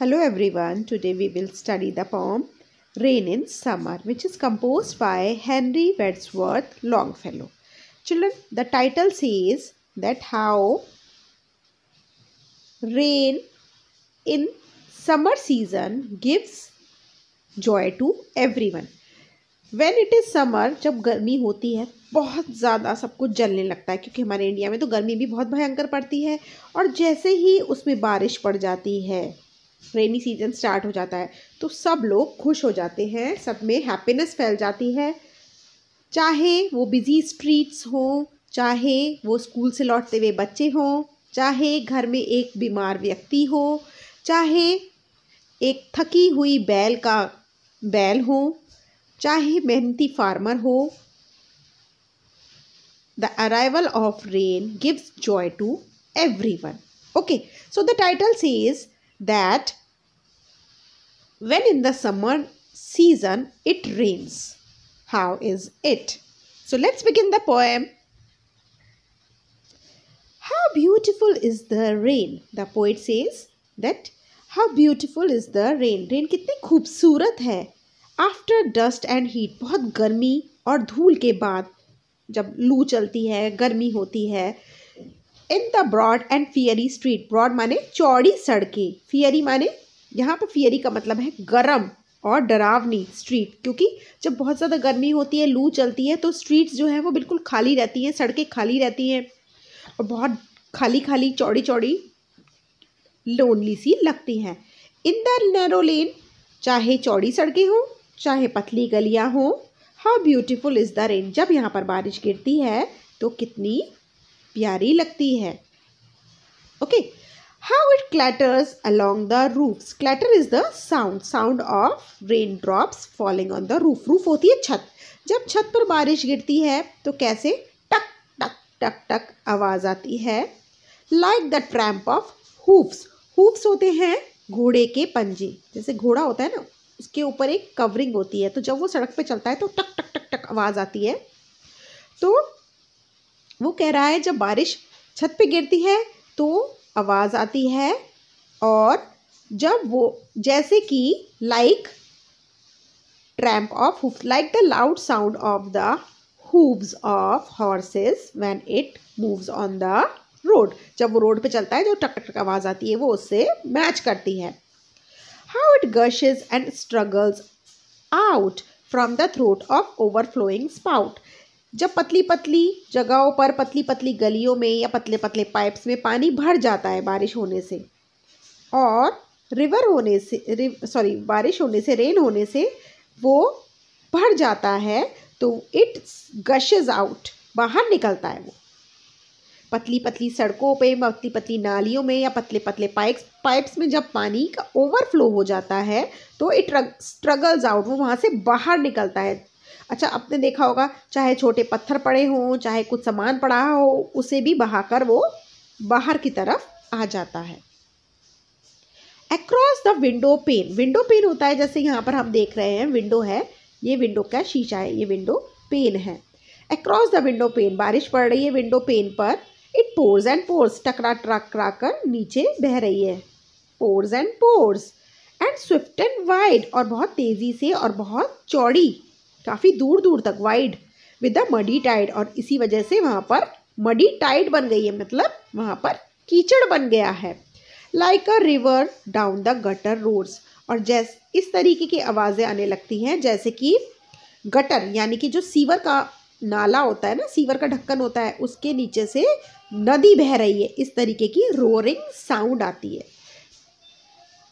Hello everyone, today we will study the poem Rain in Summer which is composed by Henry Wadsworth Longfellow. Children, the title says that how rain in summer season gives joy to everyone. When it is summer जब गर्मी होती है बहुत ज़्यादा सब कुछ जलने लगता है क्योंकि हमारे इंडिया में तो गर्मी भी बहुत भयंकर पड़ती है और जैसे ही उसमें बारिश पड़ जाती है रेनी सीजन स्टार्ट हो जाता है तो सब लोग खुश हो जाते हैं सब में हैप्पीनेस फैल जाती है चाहे वो बिज़ी स्ट्रीट्स हों चाहे वो स्कूल से लौटते हुए बच्चे हों चाहे घर में एक बीमार व्यक्ति हो चाहे एक थकी हुई बैल का बैल हो चाहे मेहनती फार्मर हो the arrival of rain gives joy to everyone okay so the title says that when in the summer season it rains. How is it? So let's begin the poem. How beautiful is the rain? The poet says that how beautiful is the rain? rain kitni khoobsurat hai after dust and heat bahut garmi aur dhool ke baad jab लू chalti hai garmi hoti hai in the broad and fiery street broad माने चौड़ी सड़कें fiery माने यहाँ पर fiery का मतलब है गर्म और डरावनी स्ट्रीट क्योंकि जब बहुत ज़्यादा गर्मी होती है लू चलती है तो स्ट्रीट्स जो है वो बिल्कुल खाली रहती हैं सड़कें खाली रहती हैं और बहुत खाली खाली चौड़ी चौड़ी लोनली सी लगती हैं इन द नैरो लेन चाहे चौड़ी सड़कें हों चाहे पतली गलियाँ हों how beautiful is the rain जब यहाँ पर बारिश गिरती है तो कितनी प्यारी लगती है okay how it clatters clatters the roof clatter is the sound sound of rain raindrops falling on the roof roof होती है छत जब छत पर बारिश गिरती है तो कैसे टक टक टक टक आवाज़ आती है like the tramp of hooves hooves होते हैं घोड़े के पंजे जैसे घोड़ा होता है ना उसके ऊपर एक कवरिंग होती है तो जब वो सड़क पे चलता है तो टक टक टक टक आवाज़ आती है तो वो कह रहा है जब बारिश छत पे गिरती है तो आवाज़ आती है और जब वो जैसे कि like tramp of hooves like the loud sound of the hooves of horses when it moves on the road जब वो रोड पे चलता है जो टक टक आवाज़ आती है वो उससे मैच करती है how it gushes and struggles out from the throat of overflowing spout जब पतली पतली जगहों पर पतली पतली गलियों में या पतले पतले पाइप्स में पानी भर जाता है बारिश होने से और रिवर होने से सॉरी बारिश होने से रेन होने से वो भर जाता है तो इट गशेज आउट बाहर निकलता है वो पतली पतली सड़कों पे पतली पतली नालियों में या पतले पतले पाइप्स पाइप्स में जब पानी का ओवरफ्लो हो जाता है तो इट स्ट्रगल्स आउट वो वहाँ से बाहर निकलता है अच्छा आपने देखा होगा चाहे छोटे पत्थर पड़े हों चाहे कुछ सामान पड़ा हो उसे भी बहाकर वो बाहर की तरफ आ जाता है across the window pane window pane होता है जैसे यहाँ पर हम देख रहे हैं विंडो है ये विंडो का शीशा है ये विंडो पेन है अक्रॉस द विंडो पेन बारिश पड़ रही है विंडो पेन पर इट पोर्स एंड पोर्स टकरा टकरा कर नीचे बह रही है pours and pours and swift and wide और बहुत तेज़ी से और बहुत चौड़ी काफ़ी दूर दूर तक wide with the muddy tide और इसी वजह से वहाँ पर मडी टाइड बन गई है मतलब वहाँ पर कीचड़ बन गया है like a river down the gutter roads और जैस इस तरीके की आवाज़ें आने लगती हैं जैसे कि गटर यानी कि जो सीवर का नाला होता है ना सीवर का ढक्कन होता है उसके नीचे से नदी बह रही है इस तरीके की रोरिंग साउंड आती है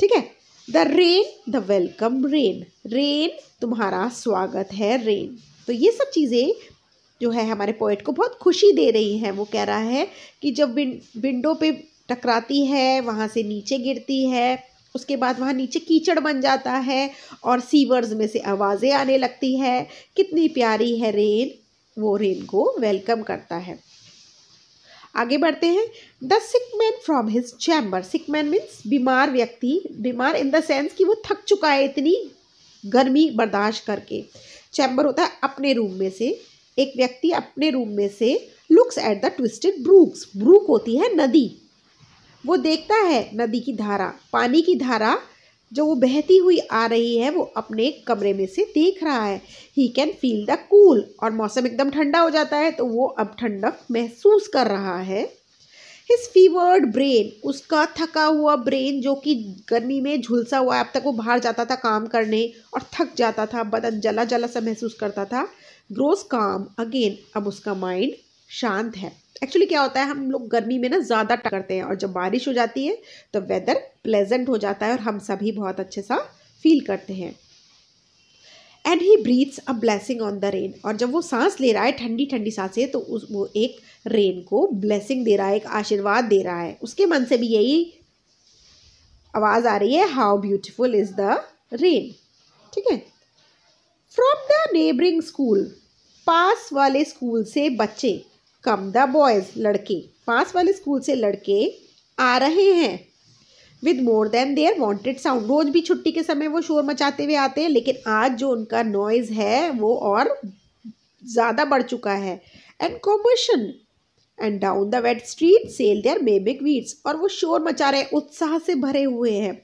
ठीक है the rain the welcome rain rain तुम्हारा स्वागत है रेन तो ये सब चीज़ें जो है हमारे पोइट को बहुत खुशी दे रही हैं वो कह रहा है कि जब विं, विंडो पे टकराती है वहाँ से नीचे गिरती है उसके बाद वहाँ नीचे कीचड़ बन जाता है और सीवर्स में से आवाज़ें आने लगती है कितनी प्यारी है रेन वो रेन को वेलकम करता है आगे बढ़ते हैं the sick man from his chamber sick man means बीमार व्यक्ति बीमार इन द सेंस कि वो थक चुका है इतनी गर्मी बर्दाश्त करके चैम्बर होता है अपने रूम में से एक व्यक्ति अपने रूम में से looks at the twisted brooks brook होती है नदी वो देखता है नदी की धारा पानी की धारा जो वो बहती हुई आ रही है वो अपने कमरे में से देख रहा है he can feel the cool और मौसम एकदम ठंडा हो जाता है तो वो अब ठंडक महसूस कर रहा है हिज फीवर्ड ब्रेन उसका थका हुआ ब्रेन जो कि गर्मी में झुलसा हुआ अब तक वो बाहर जाता था काम करने और थक जाता था बदन जला जला सा महसूस करता था ग्रोस काम अगेन अब उसका माइंड शांत है एक्चुअली क्या होता है हम लोग गर्मी में ना ज़्यादा टकरते हैं और जब बारिश हो जाती है तो वेदर प्लेजेंट हो जाता है और हम सभी बहुत अच्छे सा फील करते हैं and he breathes a blessing on the rain और जब वो सांस ले रहा है ठंडी ठंडी सांसें तो उस वो एक रेन को ब्लेसिंग दे रहा है एक आशीर्वाद दे रहा है उसके मन से भी यही आवाज़ आ रही है how beautiful is the rain ठीक है फ्रॉम द नेबरिंग स्कूल पास वाले स्कूल से बच्चे कम द बॉयज़ लड़के पास वाले स्कूल से लड़के आ रहे हैं with more than their wonted sound रोज भी छुट्टी के समय वो शोर मचाते हुए आते हैं लेकिन आज जो उनका नॉइज़ है वो और ज़्यादा बढ़ चुका है and commotion and down the wet street sail their big weeds और वो शोर मचा रहे हैं उत्साह से भरे हुए हैं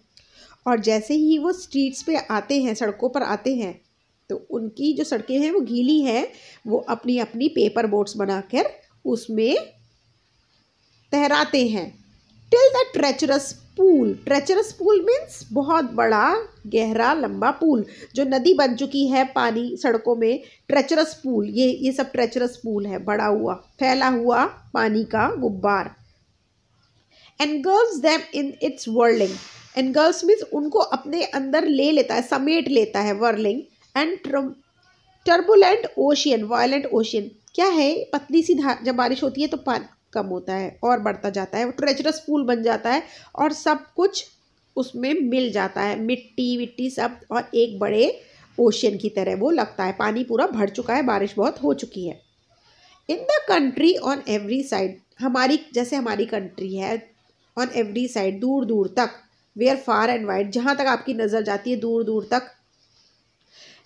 और जैसे ही वो स्ट्रीट्स पे आते हैं सड़कों पर आते हैं तो उनकी जो सड़कें हैं वो गीली हैं वो अपनी अपनी पेपर बोट्स बनाकर उसमें तहराते हैं till the treacherous pool treacherous pool means बहुत बड़ा गहरा लंबा पूल जो नदी बन चुकी है पानी सड़कों में ट्रेचरस पूल ये ये सब ट्रेचरस पूल है बड़ा हुआ फैला हुआ पानी का गुब्बार engulfs them in its whirling engulfs means उनको अपने अंदर ले लेता है समेट लेता है whirling and turbulent ocean violent ocean क्या है पतली सी धार जब बारिश होती है तो पानी कम होता है और बढ़ता जाता है वो ट्रेचरस पूल बन जाता है और सब कुछ उसमें मिल जाता है मिट्टी विट्टी सब और एक बड़े ओशियन की तरह वो लगता है पानी पूरा भर चुका है बारिश बहुत हो चुकी है in the country on every side हमारी जैसे हमारी कंट्री है ऑन एवरी साइड दूर दूर तक वेयर फार एंड वाइड जहाँ तक आपकी नज़र जाती है दूर दूर तक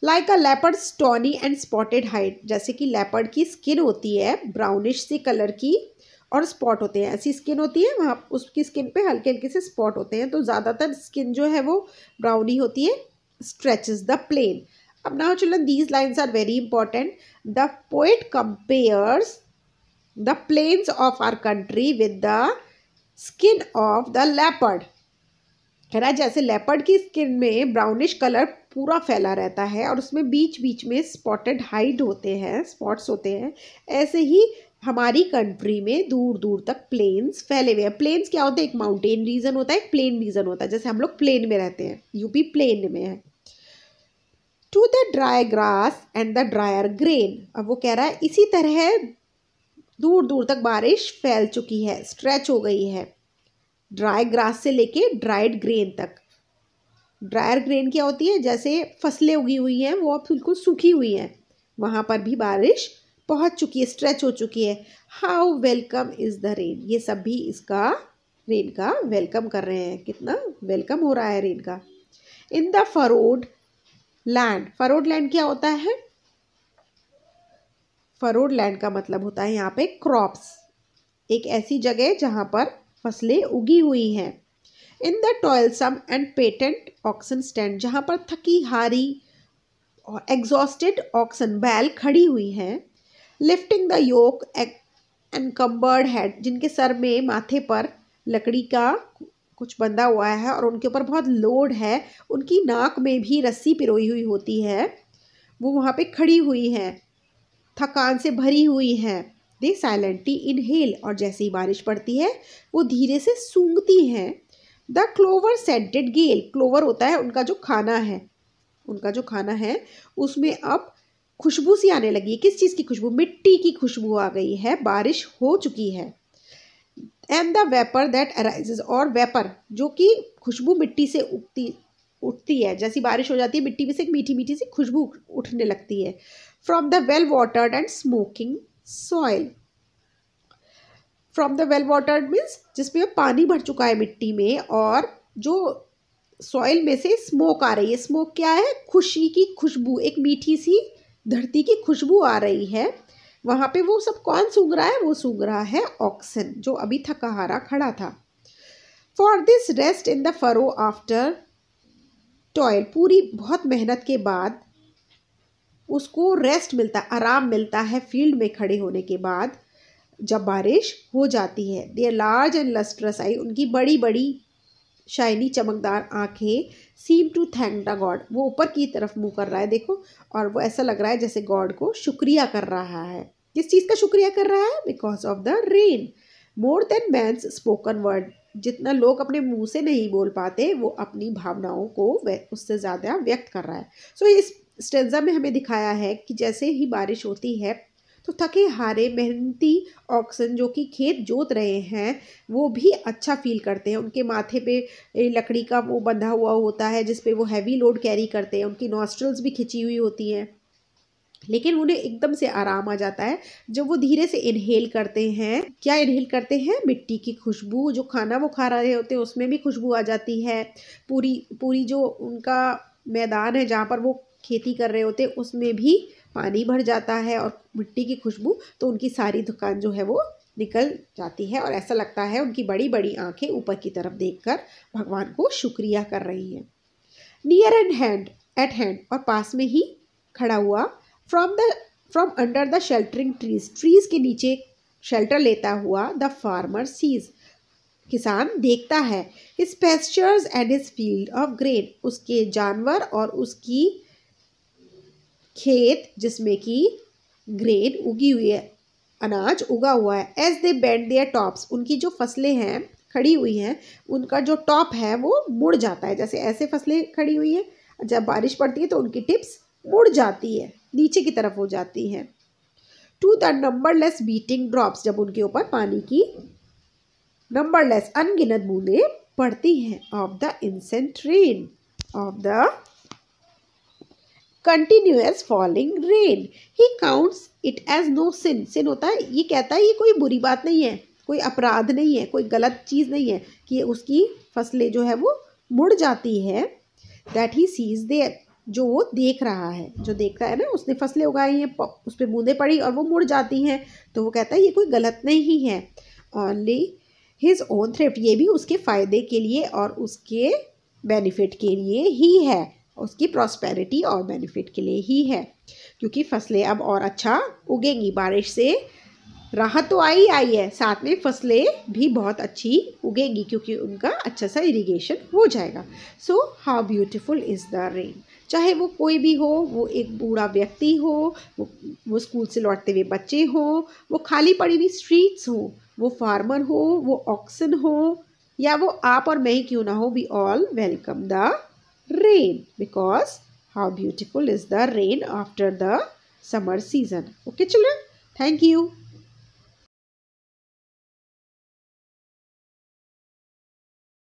like a leopard stony and spotted hide जैसे कि लेपर्ड की स्किन होती है ब्राउनिश से कलर की और स्पॉट होते हैं ऐसी स्किन होती है वहाँ उसकी स्किन पे हल्के हल्के से स्पॉट होते हैं तो ज़्यादातर स्किन जो है वो ब्राउनी होती है स्ट्रेच द प्लेन अब now children these lines are very important the poet compares the plains of our country with the skin of the leopard है ना जैसे लेपर्ड की स्किन में ब्राउनिश कलर पूरा फैला रहता है और उसमें बीच बीच में स्पॉटेड हाइड होते हैं स्पॉट्स होते हैं ऐसे ही हमारी कंट्री में दूर दूर तक प्लेन्स फैले हुए हैं प्लेन्स क्या होते हैं एक माउंटेन रीजन होता है एक प्लेन रीजन होता है जैसे हम लोग प्लेन में रहते हैं यूपी प्लेन में है to the dry grass and the drier grain अब वो कह रहा है इसी तरह दूर दूर तक बारिश फैल चुकी है स्ट्रेच हो गई है ड्राई ग्रास से लेके ड्राइड ग्रेन तक ड्रायर ग्रेन क्या होती है जैसे फसलें उगी हुई हैं वो अब बिल्कुल सूखी हुई हैं वहाँ पर भी बारिश पहुँच चुकी है स्ट्रेच हो चुकी है how welcome is the rain ये सब भी इसका रेन का वेलकम कर रहे हैं कितना वेलकम हो रहा है रेन का in the furrowed land furrowed land क्या होता है फरोड लैंड का मतलब होता है यहाँ पे क्रॉप्स एक ऐसी जगह जहाँ पर फसलें उगी हुई हैं in the toilsome and patient oxen stand जहाँ पर थकी हारी और एग्जॉस्टेड ऑक्सन बैल खड़ी हुई हैं lifting the yoke encumbered head जिनके सर में माथे पर लकड़ी का कुछ बंधा हुआ है और उनके ऊपर बहुत लोड है उनकी नाक में भी रस्सी पिरोई हुई होती है वो वहाँ पे खड़ी हुई हैं थकान से भरी हुई हैं दे साइलेंटली इनहेल और जैसे ही बारिश पड़ती है वो धीरे से सूंघती हैं the clover scented gale clover होता है उनका जो खाना है उनका जो खाना है उसमें अब खुशबू सी आने लगी है किस चीज़ की खुशबू मिट्टी की खुशबू आ गई है बारिश हो चुकी है and the vapour that arise और वेपर जो कि खुशबू मिट्टी से उगती उठती है जैसी बारिश हो जाती है मिट्टी में से एक मीठी मीठी सी खुशबू उठने लगती है from the well watered and smoking soil from the well watered means जिसमें पानी भर चुका है मिट्टी में और जो सॉइल में से स्मोक आ रही है स्मोक क्या है खुशी की खुशबू एक मीठी सी धरती की खुशबू आ रही है वहाँ पे वो सब कौन सूंघ रहा है वो सूंघ रहा है ऑक्सन जो अभी थकाहारा खड़ा था for this rest in the furrow after toil पूरी बहुत मेहनत के बाद उसको रेस्ट मिलता है आराम मिलता है फील्ड में खड़े होने के बाद जब बारिश हो जाती है they large and lustrous eye उनकी बड़ी बड़ी शाइनी चमकदार आंखें seem to thank the god वो ऊपर की तरफ मुंह कर रहा है देखो और वो ऐसा लग रहा है जैसे गॉड को शुक्रिया कर रहा है किस चीज़ का शुक्रिया कर रहा है because of the rain more than man's spoken word जितना लोग अपने मुंह से नहीं बोल पाते वो अपनी भावनाओं को उससे ज़्यादा व्यक्त कर रहा है सो so, इस स्टेंजा में हमें दिखाया है कि जैसे ही बारिश होती है तो थके हारे मेहनती ऑक्सन जो कि खेत जोत रहे हैं वो भी अच्छा फील करते हैं उनके माथे पे लकड़ी का वो बंधा हुआ होता है जिसपे वो हैवी लोड कैरी करते हैं उनकी नॉस्ट्रल्स भी खिंची हुई होती हैं लेकिन उन्हें एकदम से आराम आ जाता है जब वो धीरे से इनहेल करते हैं क्या इनहेल करते हैं मिट्टी की खुशबू जो खाना वो खा रहे होते हैं उसमें भी खुशबू आ जाती है पूरी पूरी जो उनका मैदान है जहाँ पर वो खेती कर रहे होते उसमें भी पानी भर जाता है और मिट्टी की खुशबू तो उनकी सारी दुकान जो है वो निकल जाती है और ऐसा लगता है उनकी बड़ी बड़ी आंखें ऊपर की तरफ देखकर भगवान को शुक्रिया कर रही हैं near and hand at hand और पास में ही खड़ा हुआ from the from under the sheltering trees trees के नीचे शेल्टर लेता हुआ द फार्मर सीज किसान देखता है his pastures and his field of grain उसके जानवर और उसकी खेत जिसमें कि ग्रेन उगी हुई है अनाज उगा हुआ है as they bend their tops उनकी जो फसलें हैं खड़ी हुई हैं उनका जो टॉप है वो मुड़ जाता है जैसे ऐसे फसलें खड़ी हुई हैं जब बारिश पड़ती है तो उनकी टिप्स मुड़ जाती है नीचे की तरफ हो जाती है to the numberless beating drops जब उनके ऊपर पानी की नंबरलेस अनगिनत बूंदें पड़ती हैं of the incessant rain of the continuous falling rain he counts it as no sin sin होता है ये कहता है ये कोई बुरी बात नहीं है कोई अपराध नहीं है कोई गलत चीज़ नहीं है कि उसकी फसलें जो है वो मुड़ जाती है दैट ही सीज देयर जो वो देख रहा है जो देखता है ना उसने फसलें उगाई हैं उस पर बूंदें पड़ी और वो मुड़ जाती हैं तो वो कहता है ये कोई गलत नहीं है ओनली हिज ओन थ्रिफ्ट ये भी उसके फ़ायदे के लिए और उसके बेनिफिट के लिए ही है उसकी प्रॉस्पेरिटी और बेनिफिट के लिए ही है क्योंकि फसलें अब और अच्छा उगेंगी बारिश से राहत तो आई आई है साथ में फसलें भी बहुत अच्छी उगेंगी क्योंकि उनका अच्छा सा इरिगेशन हो जाएगा so how beautiful is the rain चाहे वो कोई भी हो वो एक बूढ़ा व्यक्ति हो वो वो स्कूल से लौटते हुए बच्चे हो वो खाली पड़ी हुई स्ट्रीट्स हो वो फार्मर हो वो ऑक्सन हो या वो आप और मैं ही क्यों ना हो we all welcome the rain because how beautiful is the rain after the summer season. Okay children, thank you.